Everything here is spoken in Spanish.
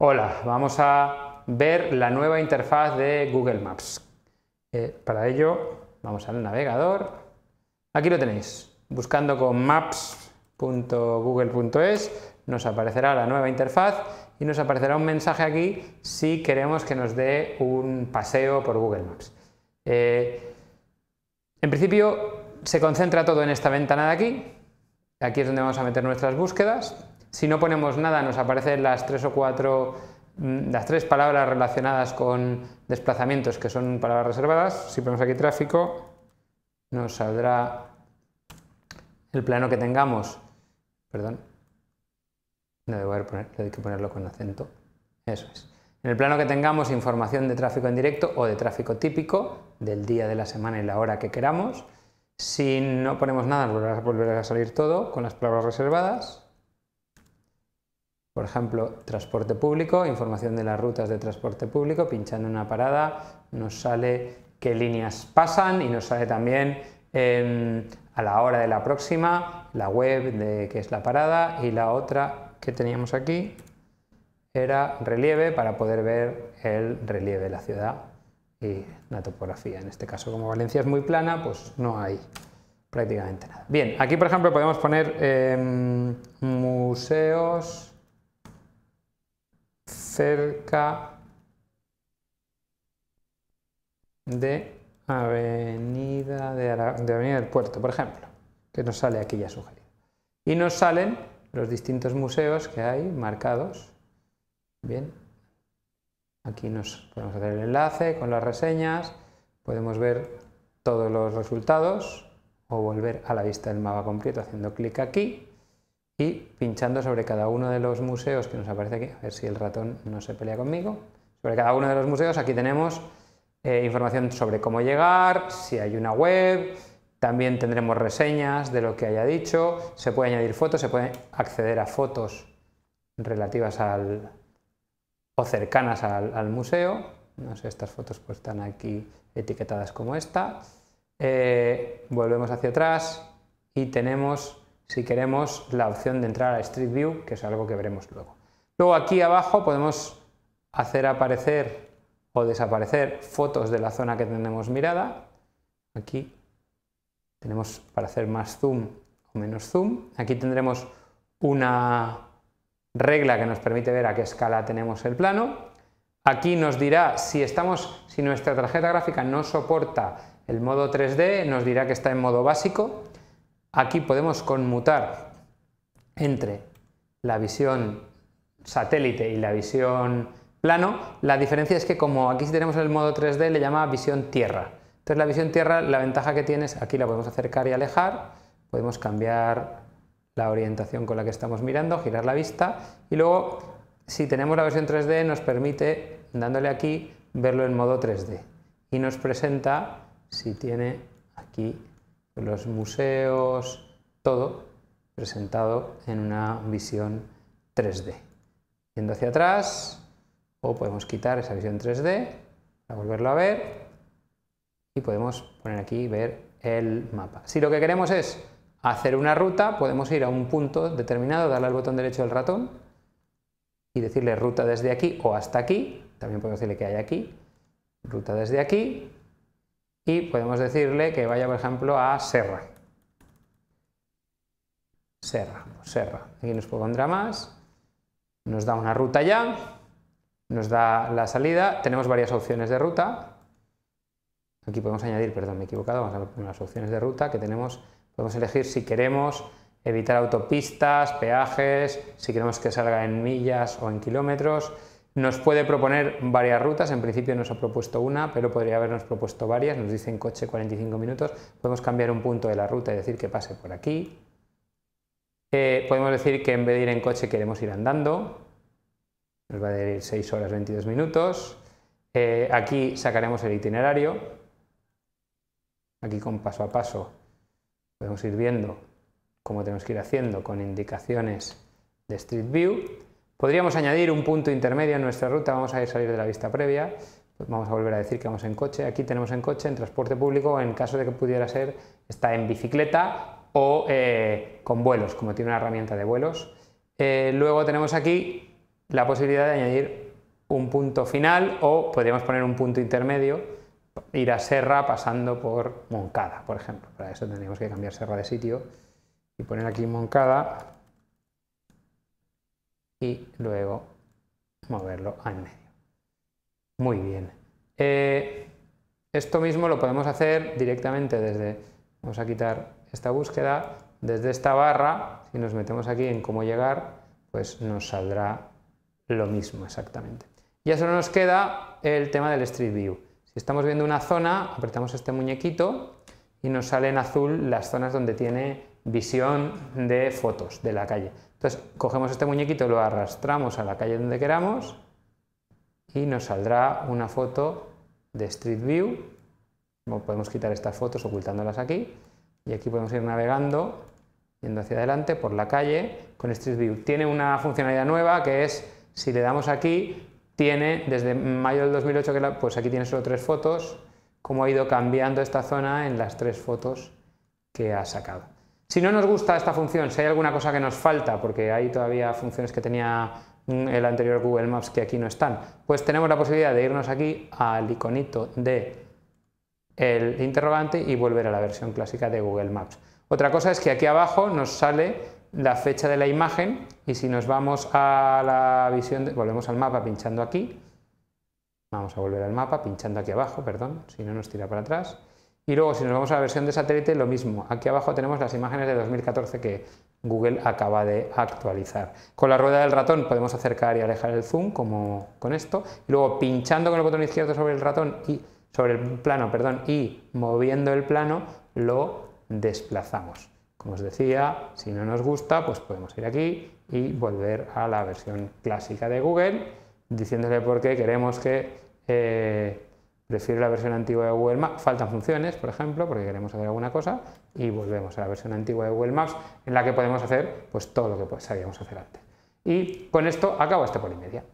Hola, vamos a ver la nueva interfaz de Google Maps. Eh, para ello, vamos al navegador. Aquí lo tenéis. Buscando con maps.google.es nos aparecerá la nueva interfaz y nos aparecerá un mensaje aquí si queremos que nos dé un paseo por Google Maps. Eh, en principio se concentra todo en esta ventana de aquí. Aquí es donde vamos a meter nuestras búsquedas si no ponemos nada, nos aparecen las tres o cuatro, mm, las tres palabras relacionadas con desplazamientos que son palabras reservadas. Si ponemos aquí tráfico, nos saldrá el plano que tengamos. Perdón. No debo que ponerlo con acento. Eso es. En el plano que tengamos información de tráfico en directo o de tráfico típico, del día, de la semana y la hora que queramos. Si no ponemos nada, volverá a salir todo con las palabras reservadas. Por ejemplo, transporte público, información de las rutas de transporte público, pinchando una parada, nos sale qué líneas pasan y nos sale también em, a la hora de la próxima, la web de qué es la parada y la otra que teníamos aquí era relieve para poder ver el relieve de la ciudad y la topografía. En este caso, como Valencia es muy plana, pues no hay prácticamente nada. Bien, aquí por ejemplo podemos poner em, museos, cerca de Avenida, de, Avenida del Puerto, por ejemplo, que nos sale aquí ya sugerido. Y nos salen los distintos museos que hay marcados. Bien, aquí nos podemos hacer el enlace con las reseñas, podemos ver todos los resultados o volver a la vista del mapa completo haciendo clic aquí y pinchando sobre cada uno de los museos que nos aparece aquí, a ver si el ratón no se pelea conmigo, sobre cada uno de los museos aquí tenemos eh, información sobre cómo llegar, si hay una web, también tendremos reseñas de lo que haya dicho, se puede añadir fotos, se puede acceder a fotos relativas al o cercanas al, museo, no sé, estas fotos pues están aquí etiquetadas como esta, eh, volvemos hacia atrás y tenemos si queremos la opción de entrar a Street View, que es algo que veremos luego. Luego aquí abajo podemos hacer aparecer o desaparecer fotos de la zona que tenemos mirada. Aquí tenemos para hacer más zoom o menos zoom. Aquí tendremos una regla que nos permite ver a qué escala tenemos el plano. Aquí nos dirá si estamos, si nuestra tarjeta gráfica no soporta el modo 3D, nos dirá que está en modo básico. Aquí podemos conmutar entre la visión satélite y la visión plano. La diferencia es que como aquí si tenemos el modo 3D le llama visión tierra. Entonces la visión tierra, la ventaja que tiene es aquí la podemos acercar y alejar, podemos cambiar la orientación con la que estamos mirando, girar la vista y luego si tenemos la versión 3D nos permite, dándole aquí, verlo en modo 3D y nos presenta si tiene aquí los museos, todo presentado en una visión 3D. Yendo hacia atrás, o podemos quitar esa visión 3D para volverlo a ver y podemos poner aquí ver el mapa. Si lo que queremos es hacer una ruta, podemos ir a un punto determinado, darle al botón derecho del ratón y decirle ruta desde aquí o hasta aquí. También podemos decirle que hay aquí, ruta desde aquí y podemos decirle que vaya, por ejemplo, a Serra. Serra, pues Serra. Aquí nos pondrá más, nos da una ruta ya, nos da la salida, tenemos varias opciones de ruta. Aquí podemos añadir, perdón, me he equivocado, vamos a ver las opciones de ruta que tenemos. Podemos elegir si queremos evitar autopistas, peajes, si queremos que salga en millas o en kilómetros, nos puede proponer varias rutas, en principio nos ha propuesto una, pero podría habernos propuesto varias, nos dice en coche 45 minutos, podemos cambiar un punto de la ruta y decir que pase por aquí, eh, podemos decir que en vez de ir en coche queremos ir andando, nos va a decir 6 horas 22 minutos, eh, aquí sacaremos el itinerario, aquí con paso a paso podemos ir viendo cómo tenemos que ir haciendo con indicaciones de Street View, Podríamos añadir un punto intermedio en nuestra ruta, vamos a ir salir de la vista previa, pues vamos a volver a decir que vamos en coche, aquí tenemos en coche, en transporte público, en caso de que pudiera ser, está en bicicleta o eh, con vuelos, como tiene una herramienta de vuelos. Eh, luego tenemos aquí la posibilidad de añadir un punto final o podríamos poner un punto intermedio, ir a Serra pasando por Moncada, por ejemplo. Para eso tendríamos que cambiar Serra de sitio y poner aquí Moncada y luego moverlo al medio. Muy bien. Eh, esto mismo lo podemos hacer directamente desde, vamos a quitar esta búsqueda, desde esta barra, si nos metemos aquí en cómo llegar, pues nos saldrá lo mismo exactamente. Ya solo nos queda el tema del Street View. Si estamos viendo una zona, apretamos este muñequito y nos salen en azul las zonas donde tiene visión de fotos de la calle. Entonces, cogemos este muñequito, lo arrastramos a la calle donde queramos y nos saldrá una foto de Street View. Podemos quitar estas fotos ocultándolas aquí y aquí podemos ir navegando, yendo hacia adelante por la calle con Street View. Tiene una funcionalidad nueva que es, si le damos aquí, tiene desde mayo del 2008, pues aquí tiene solo tres fotos, cómo ha ido cambiando esta zona en las tres fotos que ha sacado. Si no nos gusta esta función, si hay alguna cosa que nos falta, porque hay todavía funciones que tenía mm, el anterior Google Maps que aquí no están, pues tenemos la posibilidad de irnos aquí al iconito de el interrogante y volver a la versión clásica de Google Maps. Otra cosa es que aquí abajo nos sale la fecha de la imagen y si nos vamos a la visión, volvemos al mapa pinchando aquí, vamos a volver al mapa pinchando aquí abajo, perdón, si no nos tira para atrás, y luego si nos vamos a la versión de satélite, lo mismo. Aquí abajo tenemos las imágenes de 2014 que Google acaba de actualizar. Con la rueda del ratón podemos acercar y alejar el zoom, como con esto. Y luego pinchando con el botón izquierdo sobre el ratón y sobre el plano, perdón, y moviendo el plano, lo desplazamos. Como os decía, si no nos gusta, pues podemos ir aquí y volver a la versión clásica de Google, diciéndole por qué queremos que eh, Prefiero la versión antigua de Google Maps. Faltan funciones, por ejemplo, porque queremos hacer alguna cosa y volvemos a la versión antigua de Google Maps en la que podemos hacer pues, todo lo que pues, sabíamos hacer antes. Y con esto acabo este polimedia.